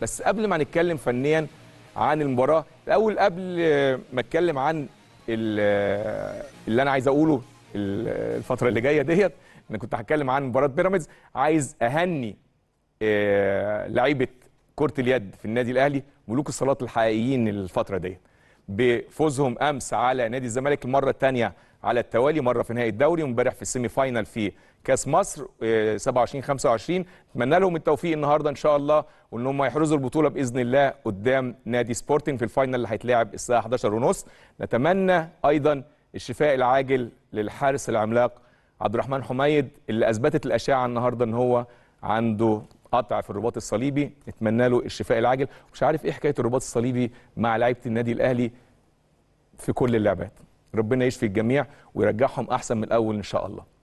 بس قبل ما نتكلم فنيا عن المباراه الاول قبل ما اتكلم عن اللي انا عايز اقوله الفتره اللي جايه ديت انا كنت هتكلم عن مباراه بيراميدز عايز اهني آه، لعيبه كره اليد في النادي الاهلي ملوك الصالات الحقيقيين الفتره ديت بفوزهم امس على نادي الزمالك المره الثانيه على التوالي مره في نهائي الدوري وامبارح في السيمي فاينل في كاس مصر 27 25 اتمنى لهم التوفيق النهارده ان شاء الله وان هم يحرزوا البطوله باذن الله قدام نادي سبورتنج في الفاينل اللي هيتلعب الساعه 11:30 نتمنى ايضا الشفاء العاجل للحارس العملاق عبد الرحمن حميد اللي اثبتت الاشعه النهارده ان هو عنده قطع في الرباط الصليبي نتمنى له الشفاء العاجل مش عارف ايه حكايه الرباط الصليبي مع لعيبه النادي الاهلي في كل اللعبات ربنا يشفي الجميع ويرجعهم احسن من الاول ان شاء الله